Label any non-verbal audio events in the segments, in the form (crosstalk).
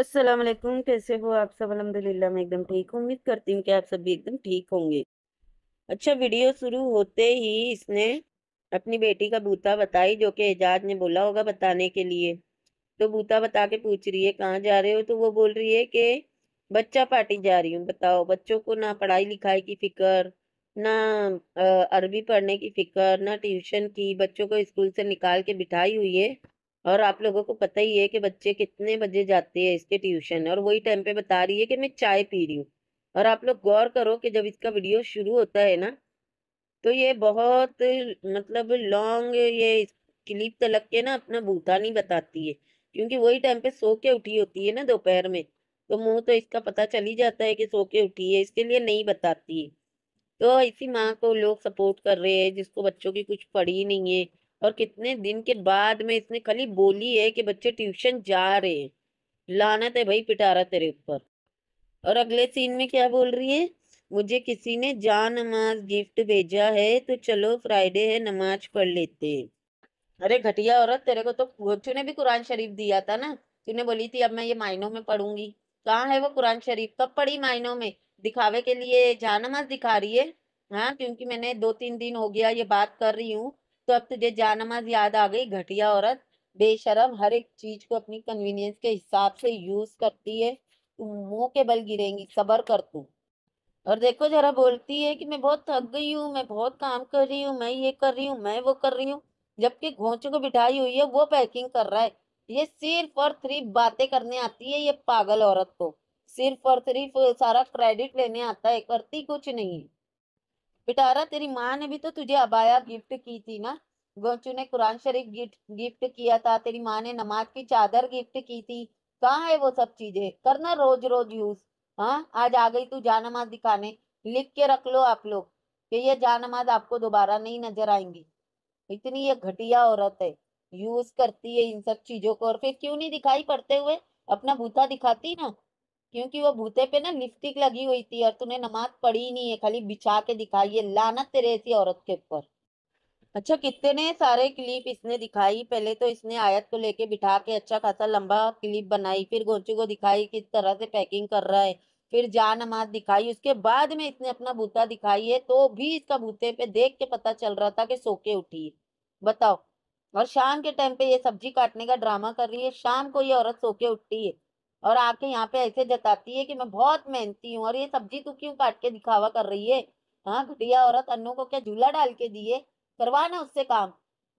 अस्सलाम वालेकुम कैसे हो आप सब अलहमदिल्ला मैं एकदम ठीक हूँ उम्मीद करती हूँ कि आप सभी एकदम ठीक होंगे अच्छा वीडियो शुरू होते ही इसने अपनी बेटी का बूता बताई जो कि एजाज ने बोला होगा बताने के लिए तो बूता बता के पूछ रही है कहाँ जा रहे हो तो वो बोल रही है कि बच्चा पार्टी जा रही हूँ बताओ बच्चों को ना पढ़ाई लिखाई की फ़िक्र ना अरबी पढ़ने की फ़िक्र ना ट्यूशन की बच्चों को स्कूल से निकाल के बिठाई हुई है और आप लोगों को पता ही है कि बच्चे कितने बजे जाते हैं इसके ट्यूशन और वही टाइम पे बता रही है कि मैं चाय पी रही हूँ और आप लोग गौर करो कि जब इसका वीडियो शुरू होता है ना तो ये बहुत मतलब लॉन्ग ये क्लिप तलक के ना अपना बूता नहीं बताती है क्योंकि वही टाइम पे सो के उठी होती है ना दोपहर में तो मुंह तो इसका पता चल ही जाता है कि सो के उठी है इसके लिए नहीं बताती है तो इसी माँ को लोग सपोर्ट कर रहे हैं जिसको बच्चों की कुछ पढ़ी नहीं है और कितने दिन के बाद में इसने खाली बोली है कि बच्चे ट्यूशन जा रहे हैं लानत है भाई पिटारा तेरे ऊपर और अगले सीन में क्या बोल रही है मुझे किसी ने जा नमाज गिफ्ट भेजा है तो चलो फ्राइडे है नमाज पढ़ लेते हैं अरे घटिया औरत तेरे को तो तूने भी कुरान शरीफ दिया था ना तूने बोली थी अब मैं ये मायनों में पढ़ूंगी कहाँ है वो कुरान शरीफ कब पढ़ी मायनों में दिखावे के लिए जा नमाज दिखा रही है हाँ क्योंकि मैंने दो तीन दिन हो गया ये बात कर रही हूँ तो अब तुझे जानमाज याद आ गई घटिया औरत बेशरम हर एक चीज को अपनी कन्वीनियंस के हिसाब से यूज करती है तू मुंह के बल गिरेगी सबर कर तू और देखो जरा बोलती है कि मैं बहुत थक गई हूँ मैं बहुत काम कर रही हूँ मैं ये कर रही हूँ मैं वो कर रही हूँ जबकि घोंचे को बिठाई हुई है वो पैकिंग कर रहा है ये सिर्फ और सिर्फ बातें करने आती है ये पागल औरत को सिर्फ और सिर्फ सारा क्रेडिट लेने आता है करती कुछ नहीं है बिटारा तेरी माँ ने भी तो तुझे अबाया गिफ्ट की थी ना गोचू ने कुरान शरीफ गिफ्ट गिफ्ट किया था तेरी माँ ने नमाज की चादर गिफ्ट की थी कहाँ है वो सब चीजें करना रोज रोज यूज हाँ आज आ गई तू जानमाज दिखाने लिख के रख लो आप लोग कि ये जानमाज आपको दोबारा नहीं नजर आएंगी इतनी ये घटिया औरत है यूज करती है इन सब चीजों को और फिर क्यों नहीं दिखाई पड़ते हुए अपना भूता दिखाती ना क्योंकि वो भूते पे ना लिपस्टिक लगी हुई थी और तूने नमाज पढ़ी नहीं है खाली बिछा के दिखाई है लानत तेरे ऐसी औरत के ऊपर अच्छा कितने सारे क्लिप इसने दिखाई पहले तो इसने आयत को लेके बिठा के अच्छा खासा लंबा क्लिप बनाई फिर गोचू को दिखाई किस तरह से पैकिंग कर रहा है फिर जा नमाज दिखाई उसके बाद में इसने अपना भूता दिखाई है तो भी इसका भूते पे देख के पता चल रहा था कि सोके उठी बताओ और शाम के टाइम पे ये सब्जी काटने का ड्रामा कर रही है शाम को ये औरत सोके उठती है और आके यहाँ पे ऐसे जताती है कि मैं बहुत मेहनती हूँ और ये सब्जी तू क्यों काट के दिखावा कर रही है हाँ घटिया औरत अन्नू को क्या झूला डाल के दिए करवा ना उससे काम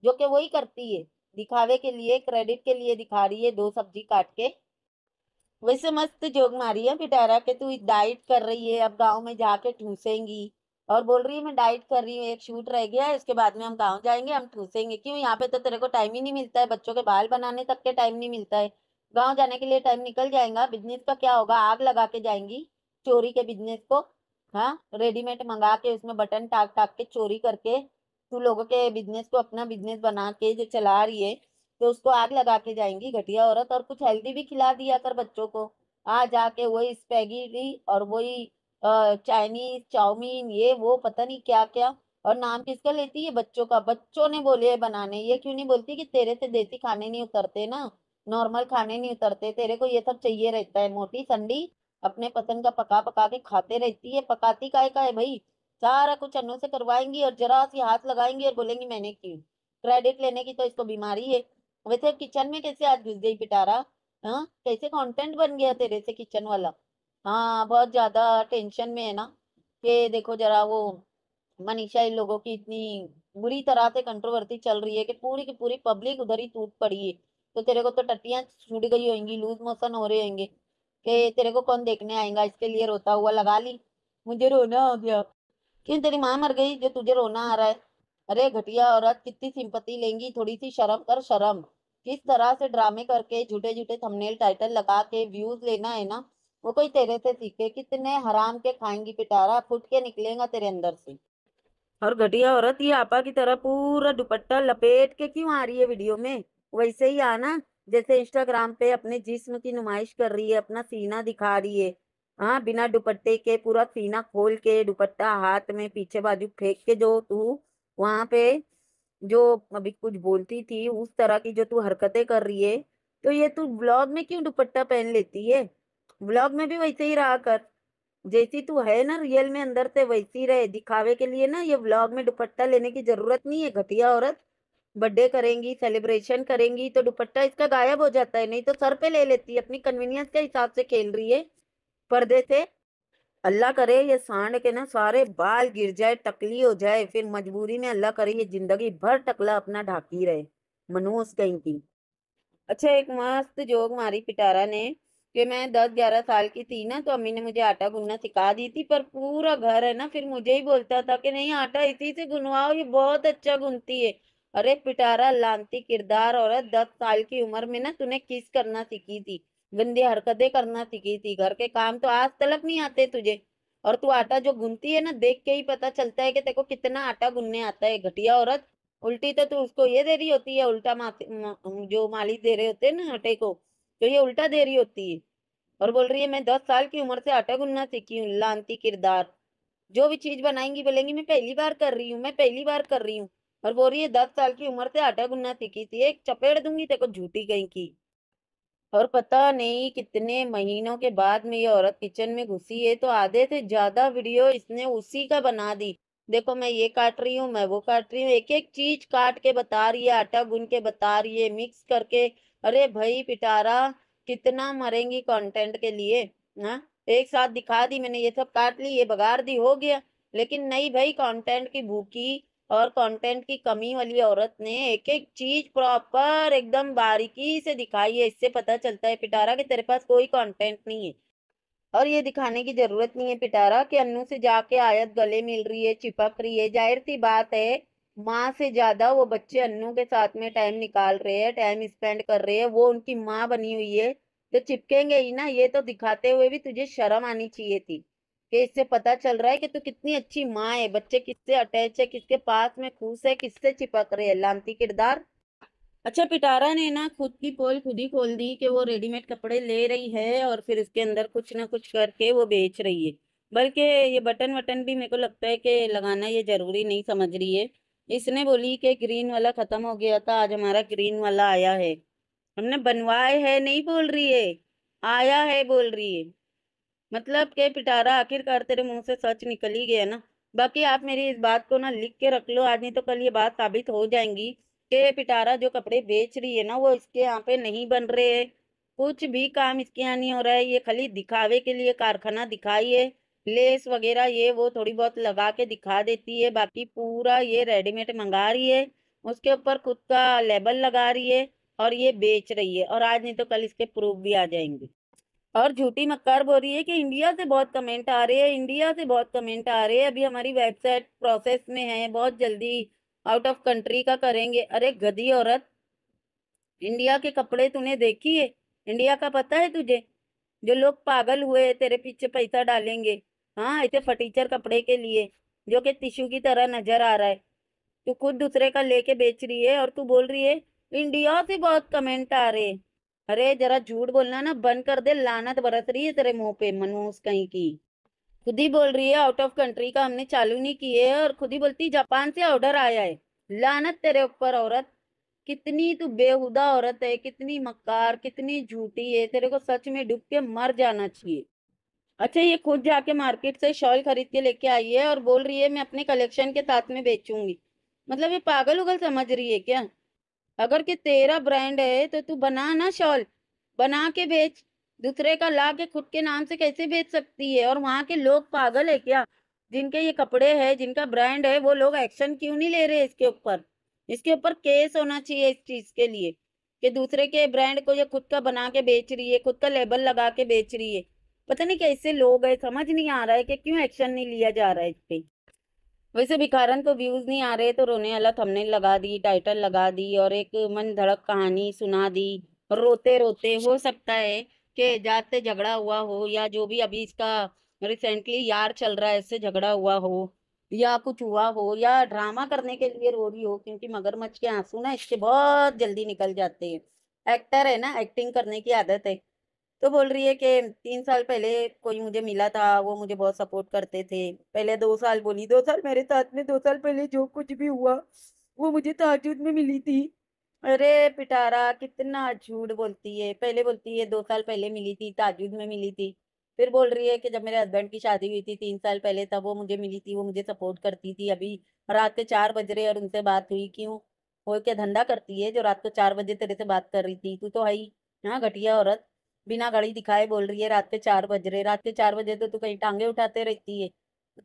जो कि वही करती है दिखावे के लिए क्रेडिट के लिए दिखा रही है दो सब्जी काट के वैसे मस्त जोग मारी है पिटारा के तू डाइट कर रही है अब गांव में जाके ठूसेंगी और बोल रही है मैं डाइट कर रही हूँ एक शूट रह गया है उसके बाद में हम गाँव जाएंगे हम ठूसेंगे क्यों यहाँ पे तो तेरे को टाइम ही नहीं मिलता है बच्चों के बाल बनाने तक के टाइम नहीं मिलता है गांव जाने के लिए टाइम निकल जाएगा बिजनेस का क्या होगा आग लगा के जाएंगी चोरी के बिजनेस को हाँ रेडीमेड मंगा के उसमें बटन टाक टाक के चोरी करके तू लोगों के बिजनेस को अपना बिजनेस बना के जो चला रही है तो उसको आग लगा के जाएंगी घटिया औरत और कुछ हेल्दी भी खिला दिया कर बच्चों को आ जाके वही स्पैगी और वही चाइनीज चाउमीन ये वो पता नहीं क्या क्या और नाम किसका लेती है बच्चों का बच्चों ने बोले है बनाने ये क्यों नहीं बोलती कि तेरे से देसी खाने नहीं उतरते ना नॉर्मल खाने नहीं उतरते तेरे को ये सब चाहिए रहता है मोटी संडी अपने पसंद का पका पका के खाते रहती है पकाती काय का है भाई सारा कुछ अन्नों से करवाएंगी और जरा सी हाथ लगाएंगी और बोलेंगी मैंने की क्रेडिट लेने की तो इसको बीमारी है वैसे किचन में कैसे आज घुस गई पिटारा हाँ कैसे कंटेंट बन गया तेरे से किचन वाला हाँ बहुत ज्यादा टेंशन में है ना कि देखो जरा वो मनीषा इन लोगों की इतनी बुरी तरह से कंट्रोवर्सी चल रही है कि पूरी की पूरी पब्लिक उधर ही टूट पड़ी है तो तेरे को तो टट्टियाँ छूट गई होंगी लूज मोशन हो रहे होंगे कि तेरे को कौन देखने आएगा इसके लिए रोता हुआ लगा ली मुझे रोना आ गया क्यों तेरी माँ मर गई जो तुझे रोना आ रहा है अरे घटिया औरत कितनी सिंपत्ति लेंगी थोड़ी सी शर्म कर शर्म किस तरह से ड्रामे करके झूठे झूठे थंबनेल टाइटल लगा के व्यूज लेना है ना वो कोई तेरे से सीखे कितने हराम के खाएंगी पिटारा फुट के निकलेगा तेरे अंदर से और घटिया औरत ये आपा की तरह पूरा दुपट्टा लपेट के क्यों आ रही है वीडियो में वैसे ही आना जैसे इंस्टाग्राम पे अपने जिस्म की नुमाइश कर रही है अपना सीना दिखा रही है हाँ बिना दुपट्टे के पूरा सीना खोल के दुपट्टा हाथ में पीछे बाजू फेंक के जो तू वहाँ पे जो अभी कुछ बोलती थी उस तरह की जो तू हरकतें कर रही है तो ये तू ब्लॉग में क्यों दुपट्टा पहन लेती है ब्लॉग में भी वैसे ही रहा कर जैसी तू है ना रियल में अंदर से वैसी रहे दिखावे के लिए ना ये ब्लॉग में दुपट्टा लेने की जरूरत नहीं है घटिया औरत बर्थडे करेंगी सेलिब्रेशन करेंगी तो दुपट्टा इसका गायब हो जाता है नहीं तो सर पे ले लेती है अपनी कन्वीनियंस के हिसाब से खेल रही है पर्दे से अल्लाह करे ये सांड के ना सारे बाल गिर जाए टकली हो जाए फिर मजबूरी में अल्लाह करे ये जिंदगी भर टकला अपना ढाकी रहे मनोज कहीं की अच्छा एक मस्त जो मारी पिटारा ने कि मैं दस ग्यारह साल की थी ना तो अम्मी ने मुझे आटा गुनना सिखा दी थी पर पूरा घर है ना फिर मुझे ही बोलता था कि नहीं आटा इसी से गुनवाओ ये बहुत अच्छा गुनती है अरे पिटारा लानती किरदार औरत दस साल की उम्र में ना तूने किस करना सीखी थी गंदी हरकतें करना सीखी थी घर के काम तो आज तलक नहीं आते तुझे और तू आटा जो गुनती है ना देख के ही पता चलता है कि तेको कितना आटा गुनने आता है घटिया औरत उल्टी तो तू उसको ये दे रही होती है उल्टा माथी जो मालिक दे रहे होते हैं ना आटे को तो ये उल्टा दे रही होती है और बोल रही है मैं दस साल की उम्र से आटा गुनना सीखी हूँ लांती किरदार जो भी चीज बनाएंगी बोलेंगी मैं पहली बार कर रही हूँ मैं पहली बार कर रही हूँ और बोल रही है दस साल की उम्र से आटा गुनना सीखी थी एक चपेट दूंगी तेको झूठी कहीं की और पता नहीं कितने महीनों के बाद में ये औरत किचन में घुसी है तो आधे से ज्यादा वीडियो इसने उसी का बना दी देखो मैं ये काट रही हूँ मैं वो काट रही हूँ एक एक चीज काट के बता रही है आटा गुन के बता रही है मिक्स करके अरे भाई पिटारा कितना मरेंगी कंटेंट के लिए ना हाँ? एक साथ दिखा दी मैंने ये सब काट ली ये बगाड़ दी हो गया लेकिन नहीं भाई कंटेंट की भूखी और कंटेंट की कमी वाली औरत ने एक एक चीज प्रॉपर एकदम बारीकी से दिखाई है इससे पता चलता है पिटारा कि तेरे पास कोई कंटेंट नहीं है और ये दिखाने की जरूरत नहीं है पिटारा कि अन्नू से जाके आयत गले मिल रही है चिपक रही है जाहिर सी बात है माँ से ज्यादा वो बच्चे अन्नू के साथ में टाइम निकाल रहे है टाइम स्पेंड कर रहे है वो उनकी माँ बनी हुई है तो चिपकेंगे ही ना ये तो दिखाते हुए भी तुझे शर्म आनी चाहिए थी कि इससे पता चल रहा है कि तू तो कितनी अच्छी माँ है बच्चे किससे अटैच है किसके पास में खुश है किससे चिपक रहे हैं लामती किरदार अच्छा पिटारा ने ना खुद की पोल खुद ही खोल दी कि वो रेडीमेड कपड़े ले रही है और फिर उसके अंदर कुछ ना कुछ करके वो बेच रही है बल्कि ये बटन वटन भी मेरे को लगता है कि लगाना ये ज़रूरी नहीं समझ रही है इसने बोली कि ग्रीन वाला ख़त्म हो गया था आज हमारा ग्रीन वाला आया है हमने बनवाए है नहीं बोल रही है आया है बोल रही है मतलब के पिटारा आखिरकार तेरे मुंह से सच निकल ही गया ना बाकी आप मेरी इस बात को ना लिख के रख लो आज नहीं तो कल ये बात साबित हो जाएंगी कि पिटारा जो कपड़े बेच रही है ना वो इसके यहाँ पे नहीं बन रहे है कुछ भी काम इसके यहाँ नहीं हो रहा है ये खाली दिखावे के लिए कारखाना दिखाई है लेस वगैरह ये वो थोड़ी बहुत लगा के दिखा देती है बाकी पूरा ये रेडीमेड मंगा रही है उसके ऊपर खुद का लेबल लगा रही है और ये बेच रही है और आज नहीं तो कल इसके प्रूफ भी आ जाएंगे और झूठी मक्कार बोल रही है कि इंडिया से बहुत कमेंट आ रहे हैं इंडिया से बहुत कमेंट आ रहे हैं अभी हमारी वेबसाइट प्रोसेस में है बहुत जल्दी आउट ऑफ कंट्री का करेंगे अरे गधी औरत इंडिया के कपड़े तूने देखी है इंडिया का पता है तुझे जो लोग पागल हुए है तेरे पीछे पैसा डालेंगे हाँ ऐसे फटीचर कपड़े के लिए जो कि टिश्यू की तरह नजर आ रहा है तू खुद दूसरे का लेके बेच रही है और तू बोल रही है इंडिया से बहुत कमेंट आ रहे अरे जरा झूठ बोलना ना बंद कर दे लानत बरस रही है तेरे मुंह पे मनोज कहीं की खुद ही बोल रही है आउट ऑफ कंट्री का हमने चालू नहीं किए और खुद ही बोलती जापान से ऑर्डर आया है लानत तेरे ऊपर औरत कितनी तू बेहुदा औरत है कितनी मक्कार कितनी झूठी है तेरे को सच में डूब के मर जाना चाहिए अच्छा ये खुद जाके मार्केट से शॉल खरीद के लेके आई है और बोल रही है मैं अपने कलेक्शन के साथ में बेचूंगी मतलब ये पागल उगल समझ रही है क्या अगर के तेरा ब्रांड है तो तू बना ना शॉल बना के बेच दूसरे का ला के खुद के नाम से कैसे बेच सकती है और वहाँ के लोग पागल है क्या जिनके ये कपड़े है जिनका ब्रांड है वो लोग एक्शन क्यों नहीं ले रहे इसके ऊपर इसके ऊपर केस होना चाहिए इस चीज़ के लिए कि दूसरे के ब्रांड को ये खुद का बना के बेच रही है खुद का लेबल लगा के बेच रही है पता नहीं कैसे लोग है समझ नहीं आ रहा है कि क्यों एक्शन नहीं लिया जा रहा है इस पर वैसे भिखारन को व्यूज़ नहीं आ रहे तो रोने वाला थंबनेल लगा दी टाइटल लगा दी और एक मन धड़क कहानी सुना दी रोते रोते हो सकता है कि जात से झगड़ा हुआ हो या जो भी अभी इसका रिसेंटली यार चल रहा है इससे झगड़ा हुआ हो या कुछ हुआ हो या ड्रामा करने के लिए रो रही हो क्योंकि मगरमच्छ के आंसू ना इससे बहुत जल्दी निकल जाते हैं एक्टर है ना एक्टिंग करने की आदत है तो बोल रही है कि तीन साल पहले कोई मुझे मिला था वो मुझे बहुत सपोर्ट करते थे पहले दो साल बोली दो साल मेरे साथ में दो साल पहले जो कुछ भी हुआ वो मुझे ताजुद में मिली थी अरे पिटारा कितना झूठ बोलती है पहले बोलती है दो साल पहले मिली थी ताजुद में मिली थी फिर बोल रही है कि जब मेरे हस्बैंड की शादी हुई थी तीन साल पहले तब वो मुझे मिली थी वो मुझे सपोर्ट करती थी अभी रात के चार बज रहे और उनसे बात हुई क्यों वो क्या धंधा करती है जो रात को चार बजे तेरे से बात कर रही थी तू तो है ही हाँ घटिया औरत बिना घड़ी दिखाए बोल रही है रात के चार बज रहे रात के चार बजे तो तू कहीं टांगे उठाते रहती है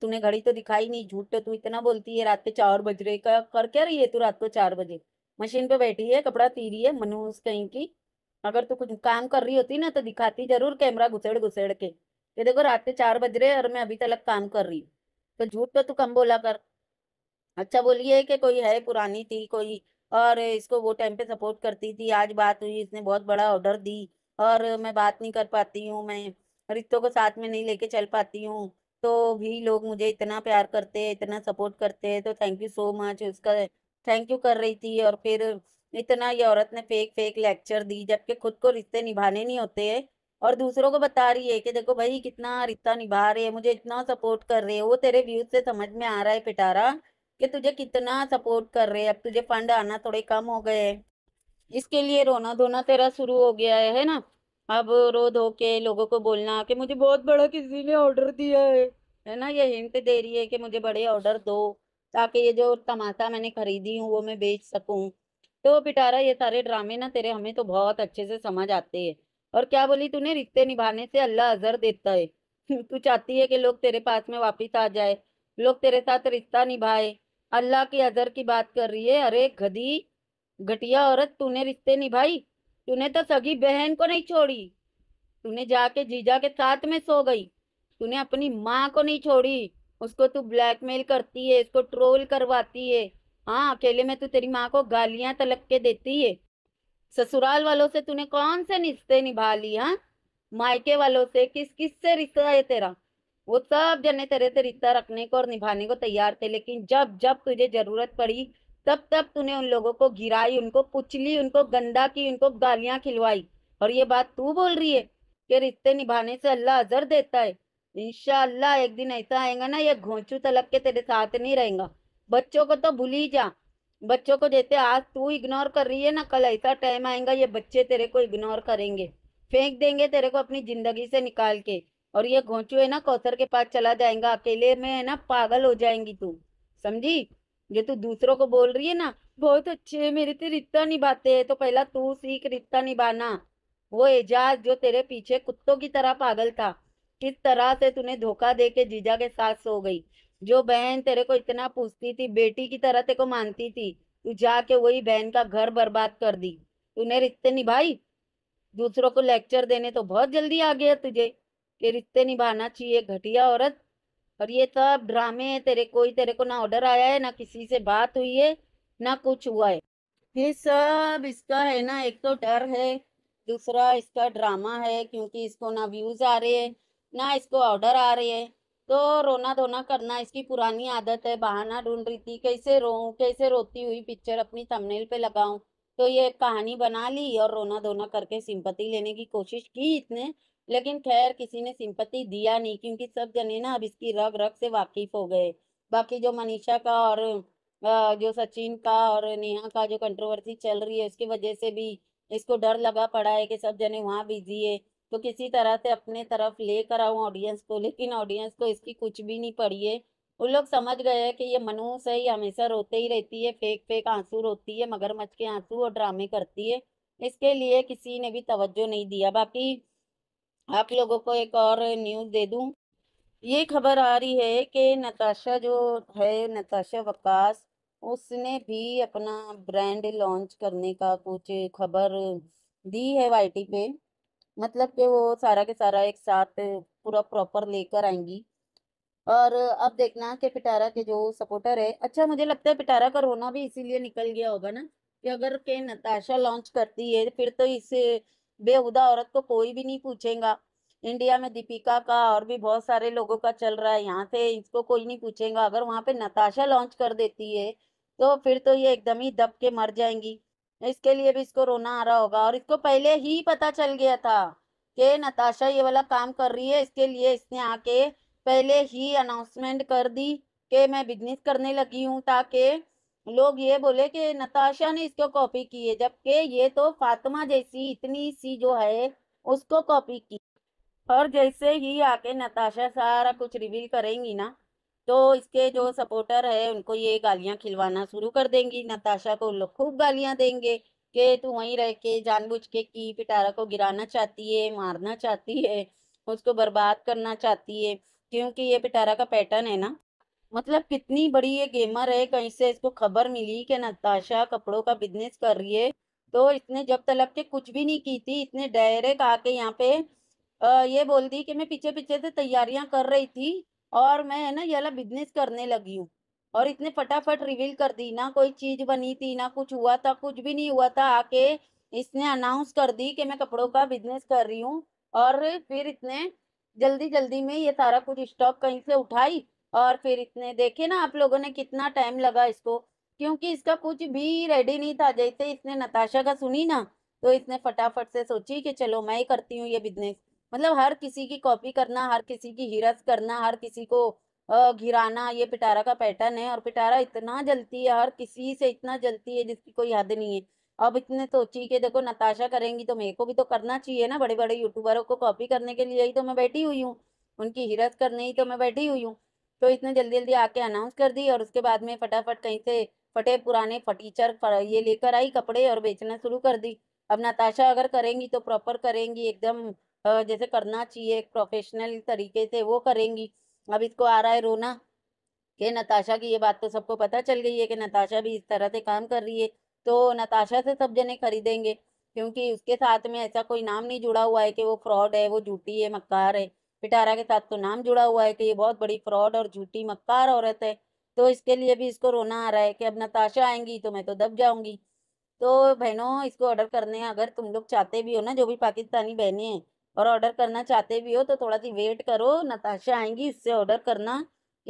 तूने घड़ी तो दिखाई नहीं झूठ तो तू इतना बोलती है रात के चार बज रहे कर, कर क्या रही है तू रात को चार बजे मशीन पे बैठी है कपड़ा ती रही है मनुष कहीं की अगर तू कुछ काम कर रही होती ना तो दिखाती जरूर कैमरा घुसेड़ घुसेड़ के ये देखो रात के चार बज रहे और मैं अभी तक काम कर रही हूँ तो झूठ तो तू कम बोला कर अच्छा बोलिए कि कोई है पुरानी थी कोई और इसको वो टाइम पे सपोर्ट करती थी आज बात हुई इसने बहुत बड़ा ऑर्डर दी और मैं बात नहीं कर पाती हूँ मैं रिश्तों को साथ में नहीं लेके चल पाती हूँ तो भी लोग मुझे इतना प्यार करते हैं इतना सपोर्ट करते हैं तो थैंक यू सो मच उसका थैंक यू कर रही थी और फिर इतना ये औरत ने फेक फेक लेक्चर दी जबकि खुद को रिश्ते निभाने नहीं होते है और दूसरों को बता रही है कि देखो भाई कितना रिश्ता निभा रहे है मुझे इतना सपोर्ट कर रहे है वो तेरे व्यूज से समझ में आ रहा है पिटारा कि तुझे कितना सपोर्ट कर रहे है अब तुझे फंड आना थोड़े कम हो गए इसके लिए रोना धोना तेरा शुरू हो गया है ना अब रो धो के लोगों को बोलना कि मुझे बहुत बड़ा किसी ने ऑर्डर दिया है है ना ये हिंट दे रही है कि मुझे बड़े ऑर्डर दो ताकि ये जो टमाटा मैंने खरीदी हूँ वो मैं बेच सकूँ तो पिटारा ये सारे ड्रामे ना तेरे हमें तो बहुत अच्छे से समझ आते हैं और क्या बोली तूने रिश्ते निभाने से अल्लाह अजर देता है (laughs) तू चाहती है कि लोग तेरे पास में वापस आ जाए लोग तेरे साथ रिश्ता निभाए अल्लाह की अजर की बात कर रही है अरे घदी घटिया औरत तूने रिश्ते निभाई तूने तो सगी बहन को नहीं छोड़ी तूने जाके जीजा के साथ में सो गई तूने अपनी माँ को नहीं छोड़ी उसको तू ब्लैकमेल करती है इसको ट्रोल करवाती है हाँ अकेले में तू तेरी माँ को गालियां तलक के देती है ससुराल वालों से तूने कौन से रिश्ते निभा ली हाँ मायके वालों से किस किस से रिश्ता है तेरा वो सब जने तेरे से रिश्ता रखने को और निभाने को तैयार थे लेकिन जब जब तुझे जरूरत पड़ी तब तब तूने उन लोगों को गिराई उनको कुचली उनको गंदा की उनको गालियां खिलवाई और ये बात तू बोल रही है कि रिश्ते निभाने से अल्लाह अजर देता है इनशाला एक दिन ऐसा आएगा ना ये घोंचू तलक के तेरे साथ नहीं रहेगा बच्चों को तो भूल ही जा बच्चों को जैसे आज तू इग्नोर कर रही है ना कल ऐसा टाइम आएगा ये बच्चे तेरे को इग्नोर करेंगे फेंक देंगे तेरे को अपनी जिंदगी से निकाल के और ये घोंचू है ना कौसर के पास चला जाएगा अकेले में है ना पागल हो जाएंगी तू समझी ये तो दूसरों को बोल रही है ना बहुत अच्छे है मेरे से तो रिश्ता निभाते है तो पहला तू सीख रिश्ता निभाना वो एजाज जो तेरे पीछे कुत्तों की तरह पागल था किस तरह से तूने धोखा दे के जीजा के साथ सो गई जो बहन तेरे को इतना पूछती थी बेटी की तरह तेरे को मानती थी तू जाके वही बहन का घर बर्बाद कर दी तूने रिश्ते निभाई दूसरों को लेक्चर देने तो बहुत जल्दी आ गया तुझे कि रिश्ते निभाना चाहिए घटिया औरत और ये सब ड्रामे है तेरे कोई तेरे को ना ऑर्डर आया है ना किसी से बात हुई है ना कुछ हुआ है ये सब इसका है ना एक तो डर है दूसरा इसका ड्रामा है क्योंकि इसको ना व्यूज आ रहे हैं ना इसको ऑर्डर आ रहे हैं तो रोना धोना करना इसकी पुरानी आदत है बहाना ढूंढ रही थी कैसे रो कैसे रोती हुई पिक्चर अपनी थंबनेल पे लगाऊं तो ये कहानी बना ली और रोना धोना करके सिंपत्ति लेने की कोशिश की इतने लेकिन खैर किसी ने सिंपत्ति दिया नहीं क्योंकि सब जने ना अब इसकी रग रग से वाकिफ हो गए बाकी जो मनीषा का और जो सचिन का और नेहा का जो कंट्रोवर्सी चल रही है उसकी वजह से भी इसको डर लगा पड़ा है कि सब जने वहाँ बिजी है तो किसी तरह से अपने तरफ लेकर आऊँ ऑडियंस को लेकिन ऑडियंस को इसकी कुछ भी नहीं पड़ी है उन लोग समझ गए हैं कि ये मनु है ये हमेशा रोते ही रहती है फेक फेक आंसू रोती है मगरमच्छ के आंसू और ड्रामे करती है इसके लिए किसी ने भी तवज्जो नहीं दिया बाकी आप लोगों को एक और न्यूज़ दे दूं ये खबर आ रही है कि नताशा जो है नताशा वकास उसने भी अपना ब्रांड लॉन्च करने का कुछ खबर दी है वाईटी पे मतलब कि वो सारा के सारा एक साथ पूरा प्रॉपर लेकर आएंगी और अब देखना कि पिटारा के जो सपोर्टर है अच्छा मुझे लगता है पिटारा का रोना भी इसीलिए निकल गया होगा ना कि अगर के नताशा लॉन्च करती है फिर तो इस बेहुदा औरत को कोई भी नहीं पूछेगा इंडिया में दीपिका का और भी बहुत सारे लोगों का चल रहा है यहाँ से इसको कोई नहीं पूछेगा अगर वहाँ पे नताशा लॉन्च कर देती है तो फिर तो ये एकदम ही दब के मर जाएंगी इसके लिए भी इसको रोना आ रहा होगा और इसको पहले ही पता चल गया था कि नताशा ये वाला काम कर रही है इसके लिए इसने आके पहले ही अनाउंसमेंट कर दी कि मैं बिजनेस करने लगी हूँ ताकि लोग ये बोले कि नताशा ने इसको कॉपी की है जबकि ये तो फातिमा जैसी इतनी सी जो है उसको कॉपी की और जैसे ही आके नताशा सारा कुछ रिवील करेंगी ना तो इसके जो सपोर्टर है उनको ये गालियाँ खिलवाना शुरू कर देंगी नताशा को लोग खूब गालियाँ देंगे कि तू वहीं रह के जानबूझ के की पिटारा को गिराना चाहती है मारना चाहती है उसको बर्बाद करना चाहती है क्योंकि ये पिटारा का पैटर्न है ना मतलब कितनी बड़ी ये गेमर है कहीं से इसको खबर मिली कि नताशा कपड़ों का बिजनेस कर रही है तो इसने जब तलब के कुछ भी नहीं की थी इतने डायरेक्ट आके यहाँ पे आ, ये बोल दी कि मैं पीछे पीछे से तैयारियां कर रही थी और मैं है ना ये वाला बिजनेस करने लगी हूँ और इसने फटाफट रिवील कर दी ना कोई चीज बनी थी ना कुछ हुआ था कुछ भी नहीं हुआ था आके इसने अनाउंस कर दी कि मैं कपड़ों का बिजनेस कर रही हूँ और फिर इसने जल्दी जल्दी में ये सारा कुछ स्टॉक कहीं से उठाई और फिर इतने देखे ना आप लोगों ने कितना टाइम लगा इसको क्योंकि इसका कुछ भी रेडी नहीं था जैसे इसने नताशा का सुनी ना तो इसने फटाफट से सोची कि चलो मैं ही करती हूँ ये बिजनेस मतलब हर किसी की कॉपी करना हर किसी की हिरस करना हर किसी को घिराना ये पिटारा का पैटर्न है और पिटारा इतना जलती है हर किसी से इतना जलती है जिसकी कोई हद नहीं है अब इतने सोची कि देखो नताशा करेंगी तो मेरे को भी तो करना चाहिए ना बड़े बड़े यूट्यूबरों को कॉपी करने के लिए ही तो मैं बैठी हुई हूँ उनकी हिरस करने ही तो मैं बैठी हुई हूँ तो इसने जल्दी जल्दी आके अनाउंस कर दी और उसके बाद में फटाफट कहीं से फटे पुराने फटीचर ये लेकर आई कपड़े और बेचना शुरू कर दी अब नताशा अगर करेंगी तो प्रॉपर करेंगी एकदम जैसे करना चाहिए एक प्रोफेशनल तरीके से वो करेंगी अब इसको आ रहा है रोना कि नताशा की ये बात तो सबको पता चल गई है कि नताशा भी इस तरह से काम कर रही है तो नताशा से सब जने खरीदेंगे क्योंकि उसके साथ में ऐसा कोई नाम नहीं जुड़ा हुआ है कि वो फ्रॉड है वो झूठी है मक्कार है पिटारा के साथ तो नाम जुड़ा हुआ है कि ये बहुत बड़ी फ्रॉड और झूठी मक्कार औरत है तो इसके लिए भी इसको रोना आ रहा है कि अब नताशा आएंगी तो मैं तो दब जाऊंगी तो बहनों इसको ऑर्डर करने अगर तुम लोग चाहते भी हो ना जो भी पाकिस्तानी बहनें हैं और ऑर्डर करना चाहते भी हो तो थोड़ा सी वेट करो नताशा आएंगी इससे ऑर्डर करना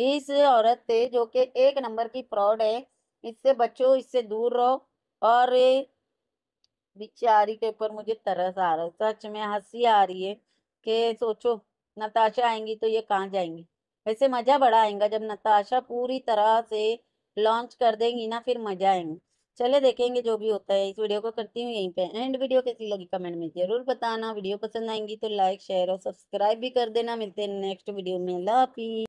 इस औरत से जो कि एक नंबर की फ्रॉड है इससे बचो इससे दूर रहो और बिचारी के ऊपर मुझे तरस आ रहा है सच में हंसी आ रही है कि सोचो नताशा आएंगी तो ये कहाँ जाएंगी वैसे मज़ा बड़ा आएगा जब नताशा पूरी तरह से लॉन्च कर देंगी ना फिर मज़ा आएंगे चले देखेंगे जो भी होता है इस वीडियो को करती हूँ यहीं पे एंड वीडियो कैसी लगी कमेंट में जरूर बताना वीडियो पसंद आएंगी तो लाइक शेयर और सब्सक्राइब भी कर देना मिलते हैं नेक्स्ट वीडियो में लापी